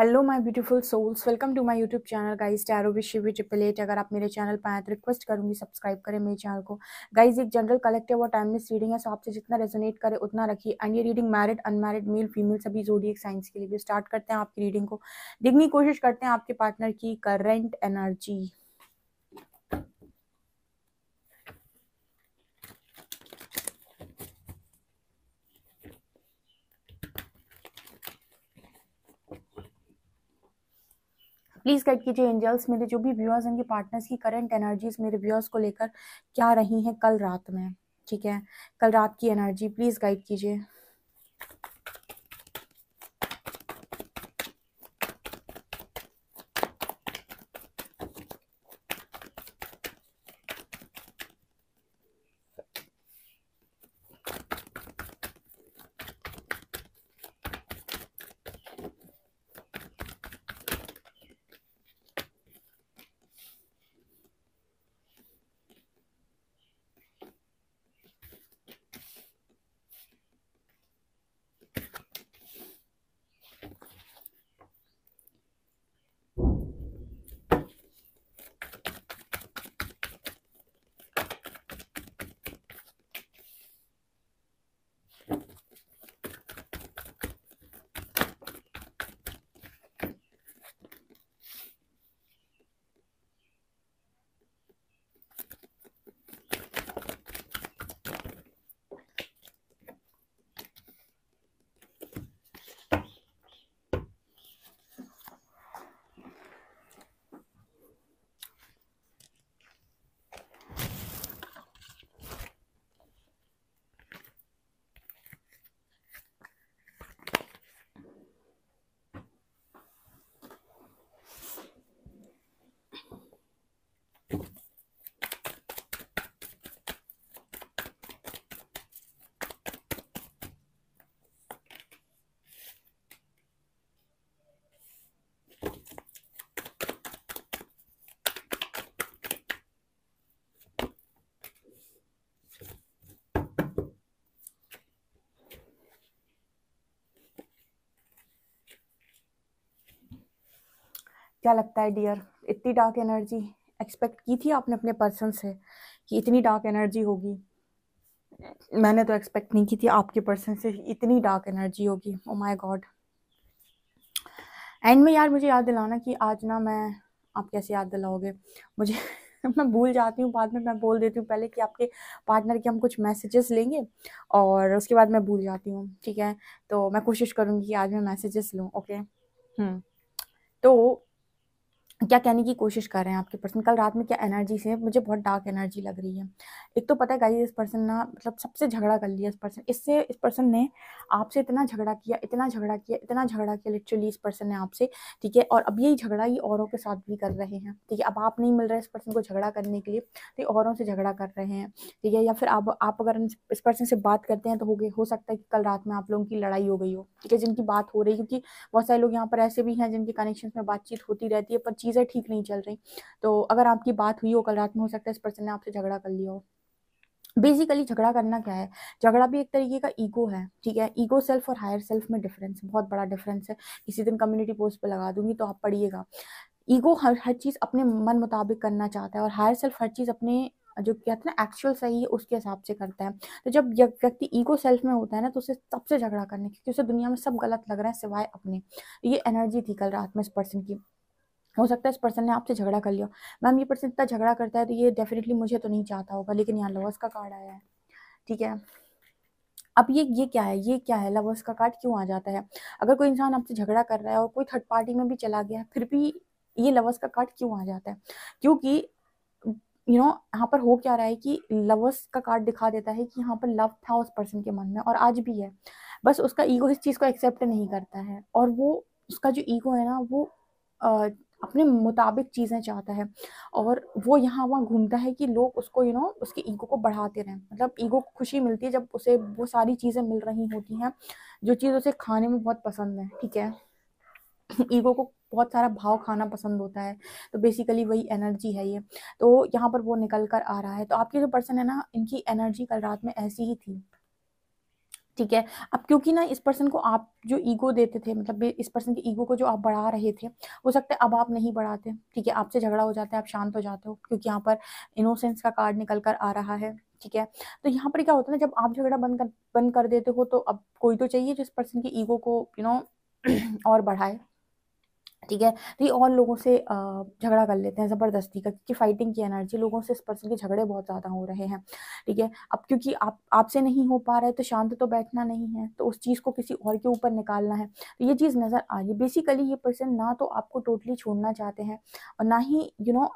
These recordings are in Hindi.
Hello my beautiful souls welcome to my YouTube channel guys tarot wish Shivi triple eight अगर आप मेरे चैनल पर आए तो रिक्वेस्ट करूंगी सब्सक्राइब करें मेरे चैनल को गाइस एक जनरल कलेक्टिव और टाइमलेस रीडिंग है सो आपसे जितना रेजोनेट करे उतना रखिए एंड ये reading married unmarried male female सभी एक साइंस के लिए भी स्टार्ट करते हैं आपकी रीडिंग को देखने की कोशिश करते हैं आपके पार्टनर की करेंट एनर्जी प्लीज़ गाइड कीजिए एंजल्स मेरे जो भी व्यूअर्स हैं उनके पार्टनर्स की करंट एनर्जीज मेरे व्यूअर्स को लेकर क्या रही हैं कल रात में ठीक है कल रात की एनर्जी प्लीज़ गाइड कीजिए क्या लगता है डियर इतनी डार्क एनर्जी एक्सपेक्ट की थी आपने अपने पर्सन से कि इतनी डार्क एनर्जी होगी मैंने तो एक्सपेक्ट नहीं की थी आपके पर्सन से इतनी डार्क एनर्जी होगी ओ माय गॉड एंड में यार मुझे याद दिलाना कि आज ना मैं आप कैसे याद दिलाओगे मुझे मैं भूल जाती हूँ बाद में मैं बोल देती हूँ पहले कि आपके पार्टनर के हम कुछ मैसेजेस लेंगे और उसके बाद मैं भूल जाती हूँ ठीक है तो मैं कोशिश करूँगी कि आज मैं मैसेजेस लूँ ओके हम्म। तो क्या कहने की कोशिश कर रहे हैं आपके पर्सन कल रात में क्या एनर्जी से मुझे बहुत डार्क एनर्जी लग रही है एक तो पता है गाइस इस पर्सन ना मतलब सबसे झगड़ा कर लिया इस पर्सन इससे इस पर्सन ने आपसे इतना झगड़ा किया इतना झगड़ा किया इतना झगड़ा किया लिटरली इस पर्सन ने आपसे ठीक है और अब यही झगड़ा ये औरों के साथ भी कर रहे हैं ठीक है अब आप नहीं मिल रहे इस पर्सन को झगड़ा करने के लिए तो औरों से झगड़ा कर रहे हैं ठीक है या फिर आप आप अगर इस पर्सन से बात करते हैं तो हो गए हो सकता है कि कल रात में आप लोगों की लड़ाई हो गई हो ठीक है जिनकी बात हो रही है क्योंकि बहुत सारे लोग यहाँ पर ऐसे भी हैं जिनके कनेक्शन में बातचीत होती रहती है पर चीज़ें ठीक नहीं चल रही तो अगर आपकी बात हुई हो कल रात में हो सकता है इस पर्सन ने आपसे झगड़ा कर लिया हो बेसिकली झगड़ा करना क्या है झगड़ा भी एक तरीके का ईगो है ठीक है ईगो सेल्फ और हायर सेल्फ में डिफरेंस बहुत बड़ा डिफरेंस है किसी दिन कम्युनिटी पोस्ट पर लगा दूंगी तो आप पढ़िएगा ईगो हर हर चीज़ अपने मन मुताबिक करना चाहता है और हायर सेल्फ हर चीज़ अपने जो कहते हैं ना एक्चुअल सही है उसके हिसाब से करता है तो जब व्यक्ति ईगो सेल्फ में होता है ना तो उसे सबसे झगड़ा करने क्योंकि उसे दुनिया में सब गलत लग रहा है सिवाय अपने ये एनर्जी थी कल रात में इस पर्सन की हो सकता है इस पर्सन ने आपसे झगड़ा कर लिया मैम ये पर्सन इतना झगड़ा करता है तो ये डेफिनेटली मुझे तो नहीं चाहता होगा लेकिन यहाँ लवर्स का कार्ड आया है ठीक है अब ये ये क्या है ये क्या है लवर्स का कार्ड क्यों आ जाता है अगर कोई इंसान आपसे झगड़ा कर रहा है और कोई थर्ड पार्टी में भी चला गया फिर भी ये लवर्स का कार्ड क्यों आ जाता है क्योंकि यू नो यहाँ पर हो क्या रहा है कि लवर्स का कार्ड दिखा देता है कि यहाँ पर लव था उस पर्सन के मन में और आज भी है बस उसका ईगो इस चीज़ को एक्सेप्ट नहीं करता है और वो उसका जो ईगो है ना वो अपने मुताबिक चीज़ें चाहता है और वो यहाँ वहाँ घूमता है कि लोग उसको यू you नो know, उसके ईगो को बढ़ाते रहें मतलब ईगो को खुशी मिलती है जब उसे वो सारी चीज़ें मिल रही होती हैं जो चीज़ उसे खाने में बहुत पसंद है ठीक है ईगो को बहुत सारा भाव खाना पसंद होता है तो बेसिकली वही एनर्जी है ये तो यहाँ पर वो निकल कर आ रहा है तो आपके जो पर्सन है ना इनकी एनर्जी कल रात में ऐसी ही थी ठीक है अब क्योंकि ना इस पर्सन को आप जो ईगो देते थे मतलब इस पर्सन के ईगो को जो आप बढ़ा रहे थे हो सकता है अब आप नहीं बढ़ाते ठीक है आपसे झगड़ा हो जाता है आप शांत हो जाते हो क्योंकि यहाँ पर इनोसेंस का कार्ड निकल कर आ रहा है ठीक है तो यहाँ पर क्या होता है ना जब आप झगड़ा बंद कर बंद कर देते हो तो अब कोई तो चाहिए जो इस पर्सन की ईगो को यू you नो know, और बढ़ाए ठीक है तो ये और लोगों से झगड़ा कर लेते हैं ज़बरदस्ती का क्योंकि फाइटिंग की एनर्जी लोगों से इस पर्सन के झगड़े बहुत ज़्यादा हो रहे हैं ठीक है अब क्योंकि आप आपसे नहीं हो पा रहा है तो शांत तो बैठना नहीं है तो उस चीज़ को किसी और के ऊपर निकालना है तो ये चीज़ नज़र आ रही है बेसिकली ये पर्सन ना तो आपको टोटली छोड़ना चाहते हैं और ना ही यू नो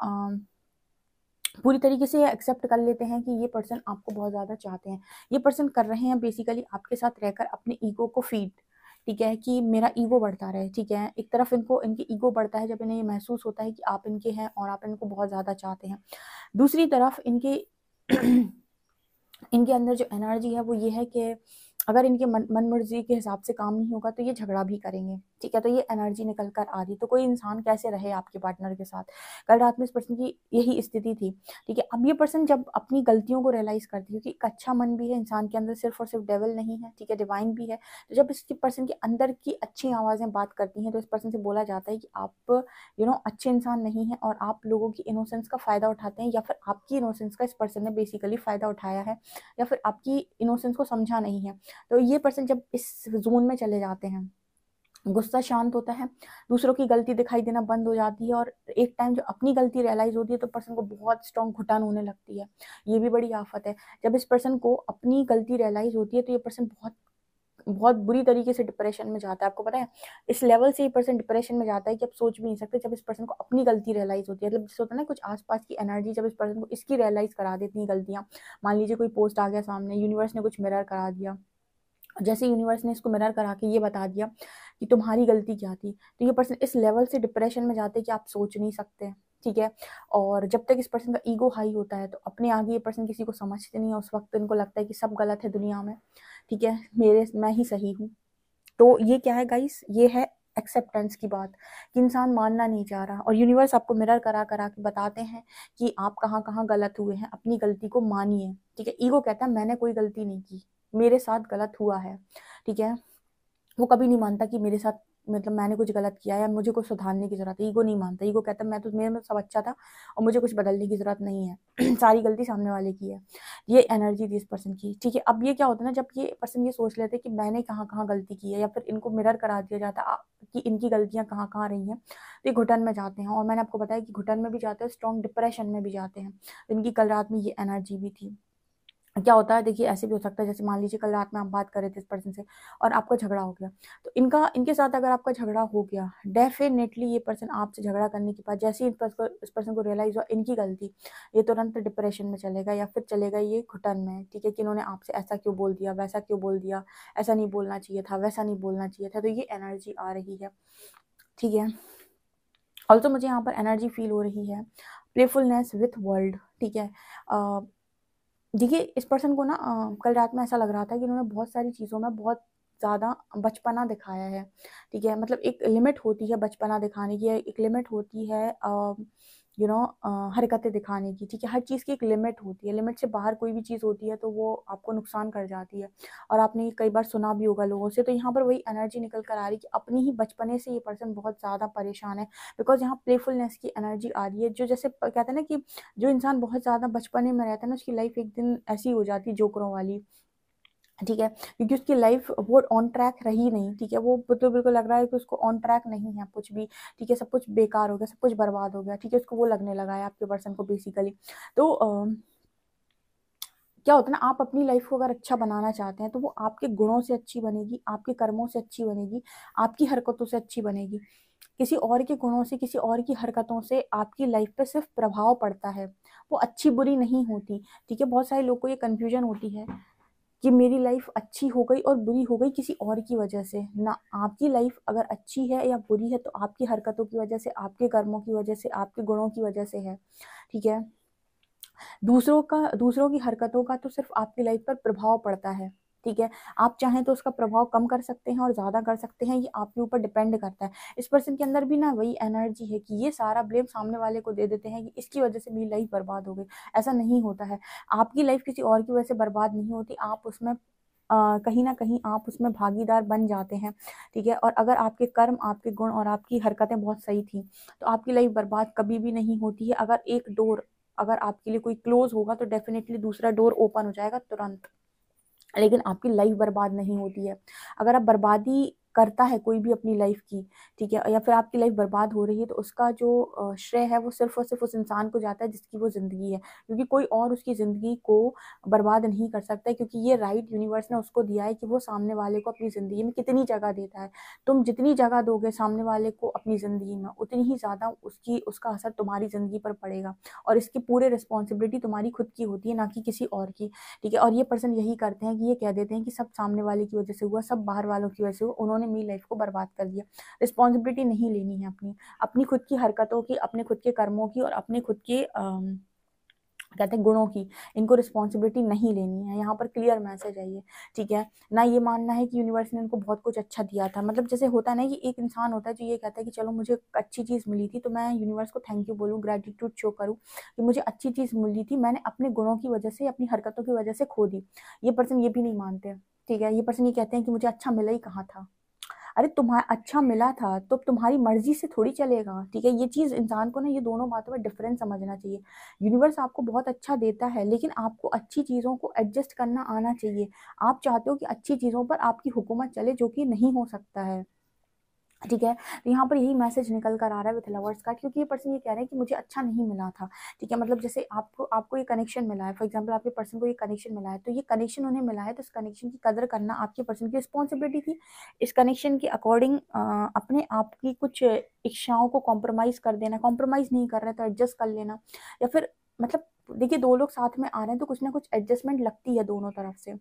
पूरी तरीके से ये एक्सेप्ट कर लेते हैं कि ये पर्सन आपको बहुत ज़्यादा चाहते हैं ये पर्सन कर रहे हैं बेसिकली आपके साथ रहकर अपने ईगो को फीड ठीक है कि मेरा ईगो बढ़ता रहे ठीक है एक तरफ इनको इनकी ईगो बढ़ता है जब इन्हें ये महसूस होता है कि आप इनके हैं और आप इनको बहुत ज़्यादा चाहते हैं दूसरी तरफ इनके इनके अंदर जो एनर्जी है वो ये है कि अगर इनके मन मन मर्जी के हिसाब से काम नहीं होगा तो ये झगड़ा भी करेंगे ठीक है तो ये एनर्जी निकल कर आ रही तो कोई इंसान कैसे रहे आपके पार्टनर के साथ कल रात में इस पर्सन की यही स्थिति थी ठीक है अब ये पर्सन जब अपनी गलतियों को रियलाइज करती है क्योंकि एक अच्छा मन भी है इंसान के अंदर सिर्फ और सिर्फ डेवल नहीं है ठीक है डिवाइन भी है तो जब इस पर्सन के अंदर की अच्छी आवाज़ें बात करती हैं तो इस पर्सन से बोला जाता है कि आप यू नो अच्छे इंसान नहीं है और आप लोगों की इनोसेंस का फ़ायदा उठाते हैं या फिर आपकी इनोसेंस का इस पर्सन ने बेसिकली फ़ायदा उठाया है या फिर आपकी इनोसेंस को समझा नहीं है तो ये पर्सन जब इस जोन में चले जाते हैं गुस्सा शांत होता है दूसरों की गलती दिखाई देना बंद हो जाती है और एक टाइम जो अपनी गलती रियलाइज होती है तो पर्सन को बहुत स्ट्रॉन्ग घुटान होने लगती है ये भी बड़ी आफत है जब इस पर्सन को अपनी गलती रियलाइज होती है तो ये पर्सन बहुत बहुत बुरी तरीके से डिप्रेशन में जाता है आपको पता है इस लेवल से ये पर्सन डिप्रेशन में जाता है कि आप सोच भी नहीं सकते जब इस पर्सन को अपनी गलती रियलाइज होती है मतलब जैसे होता है ना कुछ आसपास की एनर्जी जब इस पर्सन को इसकी रियलाइज करा देती है गलतियाँ मान लीजिए कोई पोस्ट आ गया सामने यूनिवर्स ने कुछ मिरर करा दिया जैसे यूनिवर्स ने इसको मिरर करा के ये बता दिया कि तुम्हारी गलती क्या थी तो ये पर्सन इस लेवल से डिप्रेशन में जाते कि आप सोच नहीं सकते ठीक है और जब तक इस पर्सन का ईगो हाई होता है तो अपने आगे ये पर्सन किसी को समझते नहीं है उस वक्त इनको लगता है कि सब गलत है दुनिया में ठीक है मेरे मैं ही सही हूँ तो ये क्या है गाइस ये है एक्सेप्टेंस की बात कि इंसान मानना नहीं चाह रहा और यूनिवर्स आपको मिरर करा करा के बताते हैं कि आप कहाँ कहाँ गलत हुए हैं अपनी गलती को मानिए ठीक है ईगो कहता है मैंने कोई गलती नहीं की मेरे साथ गलत हुआ है ठीक है वो कभी नहीं मानता कि मेरे साथ मतलब मैंने कुछ गलत किया या मुझे कुछ सुधारने की जरूरत है ईगो नहीं मानता ईगो कहता मैं तो मेरे में मतलब सब अच्छा था और मुझे कुछ बदलने की जरूरत नहीं है सारी गलती सामने वाले की है ये एनर्जी थी इस पर्सन की ठीक है अब ये क्या होता है ना जब ये पर्सन ये सोच लेते कि मैंने कहाँ कहाँ गलती की है या फिर इनको मिरर करा दिया जाता कि इनकी गलतियाँ कहाँ कहाँ रही हैं तो ये घुटन में जाते हैं और मैंने आपको बताया कि घुटन में भी जाते हैं स्ट्रॉन्ग डिप्रेशन में भी जाते हैं इनकी कल रात में ये एनर्जी भी थी क्या होता है देखिए ऐसे भी हो सकता है जैसे मान लीजिए कल रात में आप बात कर रहे थे इस पर्सन से और आपका झगड़ा हो गया तो इनका इनके साथ अगर आपका झगड़ा हो गया डेफिनेटली ये पर्सन आपसे झगड़ा करने के बाद जैसे ही इस पर्सन को इस पर्सन को रियलाइज हुआ इनकी गलती ये तुरंत तो डिप्रेशन में चलेगा या फिर चलेगा ये घुटन में ठीक है कि इन्होंने आपसे ऐसा क्यों बोल दिया वैसा क्यों बोल दिया ऐसा नहीं बोलना चाहिए था वैसा नहीं बोलना चाहिए था तो ये एनर्जी आ रही है ठीक है ऑल्सो मुझे यहाँ पर एनर्जी फील हो रही है प्लेफुलनेस विथ वर्ल्ड ठीक है देखिए इस पर्सन को ना कल रात में ऐसा लग रहा था कि इन्होंने बहुत सारी चीज़ों में बहुत ज़्यादा बचपना दिखाया है ठीक है मतलब एक लिमिट होती है बचपना दिखाने की एक लिमिट होती है यू नो हरकतें दिखाने की ठीक है हर चीज़ की एक लिमिट होती है लिमिट से बाहर कोई भी चीज़ होती है तो वो आपको नुकसान कर जाती है और आपने कई बार सुना भी होगा लोगों से तो यहाँ पर वही एनर्जी निकल कर आ रही कि अपनी ही बचपने से ये पर्सन बहुत ज़्यादा परेशान है बिकॉज यहाँ प्लेफुलनेस की एनर्जी आ रही है जो जैसे कहते हैं ना कि जो इंसान बहुत ज़्यादा बचपने में रहता है ना उसकी लाइफ एक दिन ऐसी हो जाती है जोकरों वाली ठीक है क्योंकि उसकी लाइफ वो ऑन ट्रैक रही नहीं ठीक है वो बिल्कुल तो बिल्कुल लग रहा है कि उसको ऑन ट्रैक नहीं है कुछ भी ठीक है सब कुछ बेकार हो गया सब कुछ बर्बाद हो गया ठीक है उसको वो लगने लगा है आपके पर्सन को बेसिकली तो आ, क्या होता है ना आप अपनी लाइफ को अगर अच्छा बनाना चाहते हैं तो वो आपके गुणों से अच्छी बनेगी आपके कर्मों से अच्छी बनेगी आपकी हरकतों से अच्छी बनेगी किसी और के गुणों से किसी और की हरकतों से आपकी लाइफ पे सिर्फ प्रभाव पड़ता है वो अच्छी बुरी नहीं होती ठीक है बहुत सारे लोग को ये कन्फ्यूजन होती है कि मेरी लाइफ अच्छी हो गई और बुरी हो गई किसी और की वजह से ना आपकी लाइफ अगर अच्छी है या बुरी है तो आपकी हरकतों की वजह से आपके कर्मों की वजह से आपके गुणों की वजह से है ठीक है दूसरों का दूसरों की हरकतों का तो सिर्फ आपकी लाइफ पर प्रभाव पड़ता है ठीक है आप चाहें तो उसका प्रभाव कम कर सकते हैं और ज़्यादा कर सकते हैं ये आपके ऊपर डिपेंड करता है इस पर्सन के अंदर भी ना वही एनर्जी है कि ये सारा ब्लेम सामने वाले को दे देते हैं कि इसकी वजह से मेरी लाइफ बर्बाद हो गई ऐसा नहीं होता है आपकी लाइफ किसी और की वजह से बर्बाद नहीं होती आप उसमें आ, कहीं ना कहीं आप उसमें भागीदार बन जाते हैं ठीक है और अगर आपके कर्म आपके गुण और आपकी हरकतें बहुत सही थी तो आपकी लाइफ बर्बाद कभी भी नहीं होती है अगर एक डोर अगर आपके लिए कोई क्लोज होगा तो डेफिनेटली दूसरा डोर ओपन हो जाएगा तुरंत लेकिन आपकी लाइफ बर्बाद नहीं होती है अगर आप बर्बादी करता है कोई भी अपनी लाइफ की ठीक है या फिर आपकी लाइफ बर्बाद हो रही है तो उसका जो श्रेय है वो सिर्फ और सिर्फ उस इंसान को जाता है जिसकी वो ज़िंदगी है क्योंकि कोई और उसकी ज़िंदगी को बर्बाद नहीं कर सकता है क्योंकि ये राइट यूनिवर्स ने उसको दिया है कि वो सामने वाले को अपनी ज़िंदगी में कितनी जगह देता है तुम जितनी जगह दोगे सामने वाले को अपनी ज़िंदगी में उतनी ही ज़्यादा उसकी उसका असर तुम्हारी ज़िंदगी पर पड़ेगा और इसकी पूरी रिस्पॉन्सिबिलिटी तुम्हारी खुद की होती है ना कि किसी और की ठीक है और ये पर्सन यही करते हैं कि ये कह देते हैं कि सब सामने वाले की वजह से हुआ सब बाहर वालों की वजह से हुआ उन्होंने उन्होंने मेरी लाइफ को बर्बाद कर दिया रिस्पॉन्सिबिलिटी नहीं लेनी है अपनी अपनी खुद की हरकतों की अपने खुद के कर्मों की और अपने खुद के कहते हैं गुणों की इनको रिस्पॉन्सिबिलिटी नहीं लेनी है यहाँ पर क्लियर मैसेज है ये ठीक है ना ये मानना है कि यूनिवर्स ने इनको बहुत कुछ अच्छा दिया था मतलब जैसे होता है ना कि एक इंसान होता है जो ये कहता है कि चलो मुझे अच्छी चीज़ मिली थी तो मैं यूनिवर्स को थैंक यू बोलूँ ग्रेटिट्यूड शो करूँ कि मुझे अच्छी चीज़ मिली थी मैंने अपने गुणों की वजह से अपनी हरकतों की वजह से खो दी ये पर्सन ये भी नहीं मानते ठीक है ये पर्सन ये कहते हैं कि मुझे अच्छा मिला ही कहाँ था अरे तुम्हारा अच्छा मिला था तो तुम्हारी मर्जी से थोड़ी चलेगा ठीक है ये चीज़ इंसान को ना ये दोनों बातों में डिफरेंस समझना चाहिए यूनिवर्स आपको बहुत अच्छा देता है लेकिन आपको अच्छी चीज़ों को एडजस्ट करना आना चाहिए आप चाहते हो कि अच्छी चीज़ों पर आपकी हुकूमत चले जो कि नहीं हो सकता है ठीक है तो यहाँ पर यही मैसेज निकल कर आ रहा है विथ लवर्स का क्योंकि ये पर्सन ये कह रहे हैं कि मुझे अच्छा नहीं मिला था ठीक है मतलब जैसे आपको आपको ये कनेक्शन मिला है फॉर एग्जांपल आपके पर्सन को ये कनेक्शन मिला है तो ये कनेक्शन उन्हें मिला है तो इस कनेक्शन की कदर करना आपके पर्सन की रिस्पॉन्सिबिलिटी थी इस कनेक्शन के अकॉर्डिंग अपने आप की कुछ इच्छाओं को कॉम्प्रोमाइज़ कर देना कॉम्प्रोमाइज़ नहीं कर रहे तो एडजस्ट कर लेना या फिर मतलब देखिए दो लोग साथ में आ रहे हैं तो कुछ ना कुछ एडजस्टमेंट लगती है दोनों तरफ से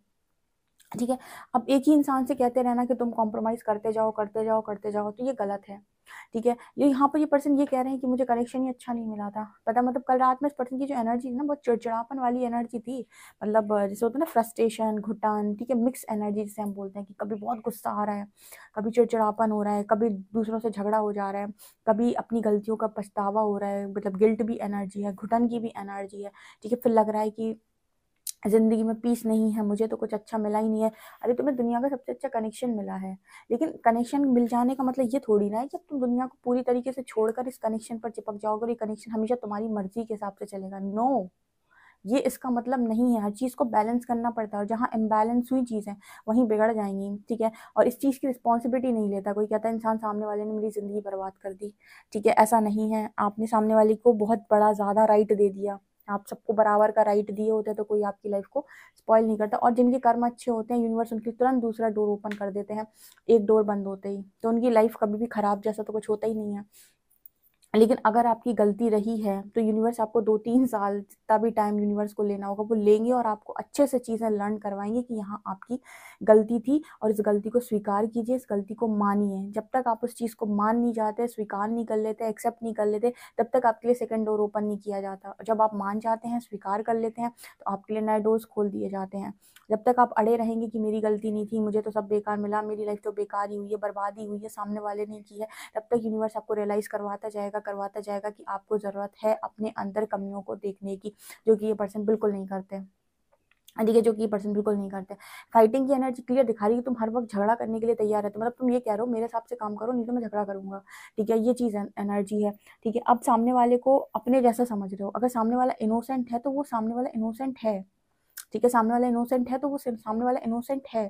ठीक है अब एक ही इंसान से कहते रहना कि तुम कॉम्प्रोमाइज़ करते जाओ करते जाओ करते जाओ तो ये गलत है ठीक है ये यहाँ पर ये पर्सन ये कह रहे हैं कि मुझे कनेक्शन ही अच्छा नहीं मिला था पता मतलब कल रात में इस पर्सन की जो एनर्जी ना बहुत चिड़चिड़ापन वाली एनर्जी थी मतलब जैसे होता है ना फ्रस्ट्रेशन घुटन ठीक है मिक्स एनर्जी जिसे हम बोलते हैं कि कभी बहुत गुस्सा आ रहा है कभी चिड़चिड़ापन हो रहा है कभी दूसरों से झगड़ा हो जा रहा है कभी अपनी गलतियों का पछतावा हो रहा है मतलब गिल्ट भी एनर्जी है घुटन की भी एनर्जी है ठीक है फिर लग रहा है कि ज़िंदगी में पीस नहीं है मुझे तो कुछ अच्छा मिला ही नहीं है अरे तुम्हें दुनिया का सबसे अच्छा कनेक्शन मिला है लेकिन कनेक्शन मिल जाने का मतलब ये थोड़ी ना है जब तुम दुनिया को पूरी तरीके से छोड़कर इस कनेक्शन पर चिपक जाओगे और ये कनेक्शन हमेशा तुम्हारी मर्जी के हिसाब से चलेगा नो ये इसका मतलब नहीं है हर चीज़ को बैलेंस करना पड़ता है और जहाँ इम्बैलेंस हुई चीज़ें वहीं बिगड़ जाएंगी ठीक है और इस चीज़ की रिस्पॉन्सिबिलिटी नहीं लेता कोई कहता है इंसान सामने वाले ने मेरी ज़िंदगी बर्बाद कर दी ठीक है ऐसा नहीं है आपने सामने वाले को बहुत बड़ा ज़्यादा राइट दे दिया आप सबको बराबर का राइट दिए होते हैं तो कोई आपकी लाइफ को स्पॉइल नहीं करता और जिनके कर्म अच्छे होते हैं यूनिवर्स उनके तुरंत दूसरा डोर ओपन कर देते हैं एक डोर बंद होते ही तो उनकी लाइफ कभी भी खराब जैसा तो कुछ होता ही नहीं है लेकिन अगर आपकी गलती रही है तो यूनिवर्स आपको दो तीन साल जितना भी टाइम यूनिवर्स को लेना होगा वो लेंगे और आपको अच्छे से चीज़ें लर्न करवाएंगे कि यहाँ आपकी गलती थी और इस गलती को स्वीकार कीजिए इस गलती को मानिए जब तक आप उस चीज़ को मान नहीं जाते स्वीकार नहीं कर लेते एक्सेप्ट नहीं कर लेते तब तक आपके लिए सेकेंड डोर ओपन नहीं किया जाता जब आप मान जाते हैं स्वीकार कर लेते हैं तो आपके लिए नए डोर्स खोल दिए जाते हैं जब तक आप अड़े रहेंगे कि मेरी गलती नहीं थी मुझे तो सब बेकार मिला मेरी लाइफ तो बेकार ही हुई है बर्बादी हुई है सामने वाले ने की है तब तक यूनिवर्स आपको रियलाइज़ करवाता जाएगा करवाता जाएगा कि आपको ज़रूरत है अपने अंदर कमियों को देखने की जो कि ये पर्सन बिल्कुल नहीं करते ठीक हाँ, है जो कि ये पर्सन बिल्कुल नहीं करते फाइटिंग की एनर्जी क्लियर दिखा रही है तुम हर वक्त झगड़ा करने के लिए तैयार रहते मतलब तुम ये कह रहे हो मेरे हिसाब से काम करो नहीं तो मैं झगड़ा करूंगा ठीक है ये चीज़ एनर्जी है ठीक है अब सामने वाले को अपने जैसा समझ रहे हो अगर सामने वाला इनोसेंट है तो वो सामने वाला इनोसेंट है ठीक है सामने वाला इनोसेंट है तो वो सामने वाला इनोसेंट है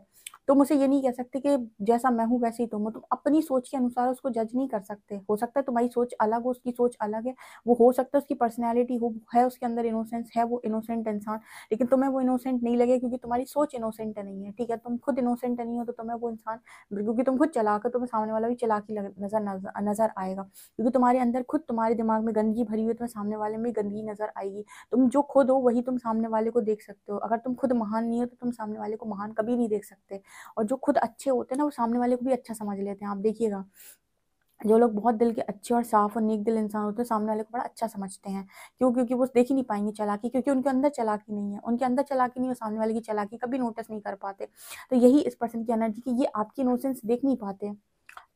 तुम तो उसे ये नहीं कह सकते कि जैसा मैं हूँ वैसे ही तुम हो तुम मतलब अपनी सोच के अनुसार उसको जज नहीं कर सकते हो सकता है तुम्हारी सोच अलग हो उसकी सोच अलग है वो हो सकता है उसकी पर्सनैलिटी हो है उसके अंदर इनोसेंस है वो इनोसेंट इंसान लेकिन तुम्हें वो इनोसेंट नहीं लगे क्योंकि तुम्हारी सोच इनोसेंट नहीं है ठीक है तुम खुद इनोसेंट नहीं हो तो तुम्हें वो इंसान क्योंकि तुम खुद चला कर तुम्हें सामने वाला भी चला के नजर नजर आएगा क्योंकि तुम्हारे अंदर खुद तुम्हारे दिमाग में गंदगी भरी हुई तुम्हें सामने वाले में गंदगी नजर आएगी तुम जो खुद हो वही तुम सामने वाले को देख सकते हो अगर अगर तुम खुद महान नहीं हो तो तुम सामने वाले को महान कभी नहीं देख सकते और जो खुद अच्छे होते हैं ना वो सामने वाले को भी अच्छा समझ लेते हैं आप देखिएगा जो लोग बहुत दिल के अच्छे और साफ और नेक दिल इंसान होते हैं सामने वाले को बड़ा अच्छा समझते हैं क्यों क्योंकि वो देख ही नहीं पाएंगे चलाकी क्योंकि उनके अंदर चलाकी नहीं है उनके अंदर चलाकी नहीं है सामने वाले की चलाकी कभी नोटिस नहीं कर पाते तो यही इस पर्सन की एनर्जी की ये आपकी इनोसेंस देख नहीं पाते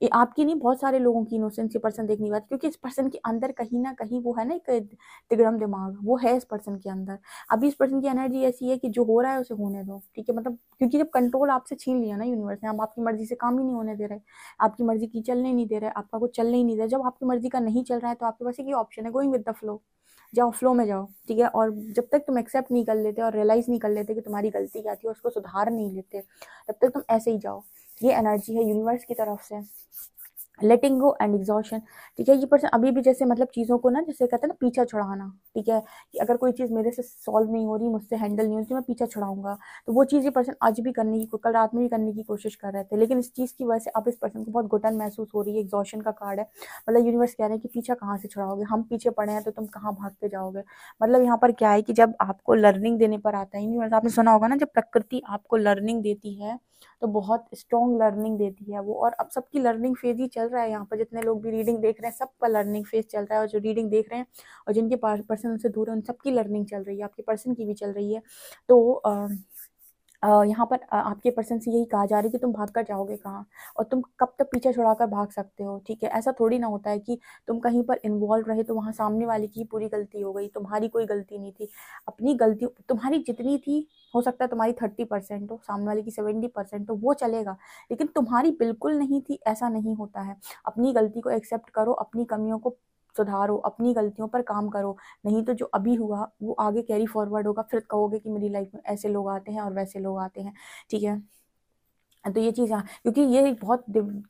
ये आपकी नहीं बहुत सारे लोगों की इनोसेंस ये पर्सन देखने नहीं पाते क्योंकि इस पर्सन के अंदर कहीं ना कहीं वो है ना एक तिगड़म दिमाग वो है इस पर्सन के अंदर अभी इस पर्सन की एनर्जी ऐसी है कि जो हो रहा है उसे होने दो ठीक है मतलब क्योंकि जब कंट्रोल आपसे छीन लिया ना यूनिवर्स ने हम आपकी मर्जी से काम ही नहीं होने दे रहे आपकी मर्जी की चलने नहीं दे रहे आपका कुछ चलने ही नहीं दे रहा जब आपकी मर्जी का नहीं चल रहा है तो आपके पास एक ऑप्शन है गोइंग विद द फ्लो जाओ फ्लो में जाओ ठीक है और जब तक तुम एक्सेप्ट नहीं कर लेते और रियलाइज नहीं कर लेते कि तुम्हारी गलती क्या थी और उसको सुधार नहीं लेते तब तक तुम ऐसे ही जाओ ये एनर्जी है यूनिवर्स की तरफ से लेटिंग गो एंड एग्जॉशन ठीक है ये पर्सन अभी भी जैसे मतलब चीज़ों को ना जैसे कहते हैं ना पीछा छुड़ाना ठीक है कि अगर कोई चीज़ मेरे से सॉल्व नहीं हो रही मुझसे हैंडल नहीं हो रही तो मैं पीछा छुड़ाऊंगा तो वो चीज़ ये पर्सन आज भी करने की कल रात में भी करने की कोशिश कर रहे थे लेकिन इस चीज़ की वजह से अब इस पर्सन को बहुत घुटन महसूस हो रही है एग्जॉशन का कार्ड है मतलब यूनिवर्स कह रहे हैं कि पीछा कहाँ से छुड़ाओगे हम पीछे पड़े हैं तो तुम कहाँ भाग के जाओगे मतलब यहाँ पर क्या है कि जब आपको लर्निंग देने पर आता है यूनिवर्स आपने सुना होगा ना जब प्रकृति आपको लर्निंग देती है तो बहुत स्ट्रॉन्ग लर्निंग देती है वो और अब सबकी लर्निंग फेज ही चल चल रहा है यहाँ पर जितने लोग भी रीडिंग देख रहे हैं सबका लर्निंग फेज चल रहा है और जो रीडिंग देख रहे हैं और जिनके पास पर्सन उनसे दूर है उन सबकी लर्निंग चल रही है आपके पर्सन की भी चल रही है तो यहाँ पर आपके पर्सन से यही कहा जा रहा है कि तुम भाग कर जाओगे कहाँ और तुम कब तक पीछे छुड़ा कर भाग सकते हो ठीक है ऐसा थोड़ी ना होता है कि तुम कहीं पर इन्वॉल्व रहे तो वहाँ सामने वाले की पूरी गलती हो गई तुम्हारी कोई गलती नहीं थी अपनी गलती तुम्हारी जितनी थी हो सकता है तुम्हारी थर्टी परसेंट हो सामने वाले की सेवेंटी परसेंट हो वो चलेगा लेकिन तुम्हारी बिल्कुल नहीं थी ऐसा नहीं होता है अपनी गलती को एक्सेप्ट करो अपनी कमियों को सुधारो अपनी गलतियों पर काम करो नहीं तो जो अभी हुआ वो आगे कैरी फॉरवर्ड होगा फिर कहोगे कि मेरी लाइफ में ऐसे लोग आते हैं और वैसे लोग आते हैं ठीक है तो ये चीज़ यहाँ क्योंकि ये एक बहुत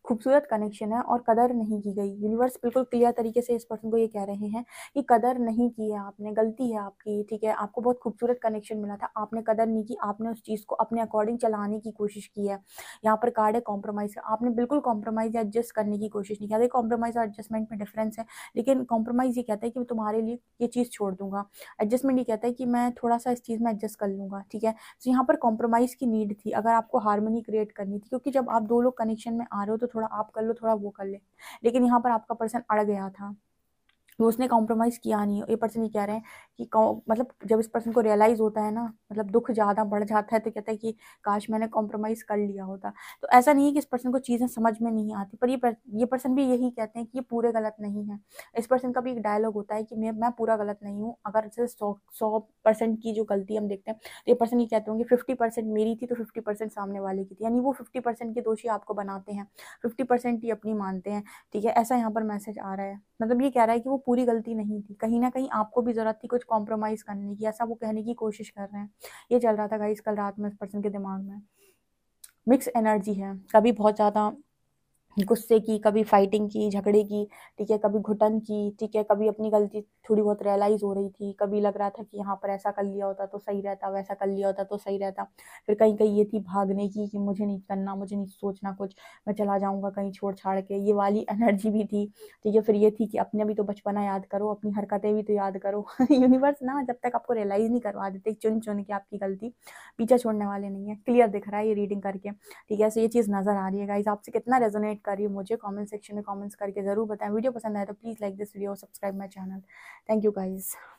खूबसूरत कनेक्शन है और कदर नहीं की गई यूनिवर्स बिल्कुल क्लियर तरीके से इस पर्सन को ये कह रहे हैं कि कदर नहीं की है आपने गलती है आपकी ठीक है आपको बहुत खूबसूरत कनेक्शन मिला था आपने कदर नहीं की आपने उस चीज़ को अपने अकॉर्डिंग चलाने की कोशिश की है यहाँ पर कार्ड है कॉम्प्रोमाइज़ का आपने बिल्कुल कॉम्प्रोमाइज़ या एडजस्ट करने की कोशिश नहीं की कॉम्प्रोमाइज़ और एडजस्टमेंट में डिफरेंस है लेकिन कॉम्प्रोमाइज़ ये कहता है कि मैं तुम्हारे लिए ये चीज़ छोड़ दूंगा एडजस्टमेंट ये कहता है कि मैं थोड़ा सा इस चीज़ में एडजस्ट कर लूँगा ठीक है तो यहाँ पर कॉम्प्रोमाइज़ की नीड थी अगर आपको हारमोनी क्रिएट कर करनी थी क्योंकि जब आप दो लोग कनेक्शन में आ रहे हो तो थोड़ा आप कर लो थोड़ा वो कर ले लेकिन यहाँ पर आपका पर्सन अड़ गया था तो उसने कॉम्प्रोमाइज़ किया नहीं ये पर्सन ये कह रहे हैं कि मतलब जब इस पर्सन को रियलाइज़ होता है ना मतलब दुख ज़्यादा बढ़ जाता है तो कहता है कि काश मैंने कॉम्प्रोमाइज़ कर लिया होता तो ऐसा नहीं है कि इस पर्सन को चीज़ें समझ में नहीं आती पर ये पर, ये पर्सन भी यही कहते हैं कि ये पूरे गलत नहीं है इस पर्सन का भी एक डायलॉग होता है कि मैं मैं पूरा गलत नहीं हूँ अगर सौ सौ परसेंट की जो गलती हम देखते हैं तो ये पर्सन ये कहते होंगे फिफ्टी परसेंट मेरी थी तो फिफ्टी परसेंट सामने वाले की थी यानी वो फिफ्टी परसेंट के दोषी आपको बनाते हैं फिफ्टी परसेंट ही अपनी मानते हैं ठीक है ऐसा यहाँ पर मैसेज आ रहा है मतलब ये कह रहा है कि वो पूरी गलती नहीं थी कहीं ना कहीं आपको भी ज़रूरत थी कुछ कॉम्प्रोमाइज़ करने की ऐसा वो कहने की कोशिश कर रहे हैं ये चल रहा था गाइस कल रात में उस पर्सन के दिमाग में मिक्स एनर्जी है कभी बहुत ज़्यादा गुस्से की कभी फाइटिंग की झगड़े की ठीक है कभी घुटन की ठीक है कभी अपनी गलती थोड़ी बहुत रियलाइज़ हो रही थी कभी लग रहा था कि यहाँ पर ऐसा कर लिया होता तो सही रहता वैसा कर लिया होता तो सही रहता फिर कहीं कहीं ये थी भागने की कि मुझे नहीं करना मुझे नहीं सोचना कुछ मैं चला जाऊँगा कहीं छोड़ छाड़ के ये वाली एनर्जी भी थी ठीक है फिर ये थी कि अपने भी तो बचपना याद करो अपनी हरकतें भी तो याद करो यूनिवर्स ना जब तक आपको रियलाइज़ नहीं करवा देते चुन चुन के आपकी गलती पीछा छोड़ने वाले नहीं है क्लियर दिख रहा है ये रीडिंग करके ठीक है सो ये चीज़ नज़र आ रही है गाइज आपसे कितना रेजोनेट कर रही हो मुझे कमेंट सेक्शन में कमेंट्स करके ज़रूर बताएं वीडियो पसंद आए तो प्लीज़ लाइक दिस वीडियो और subscribe my channel thank you guys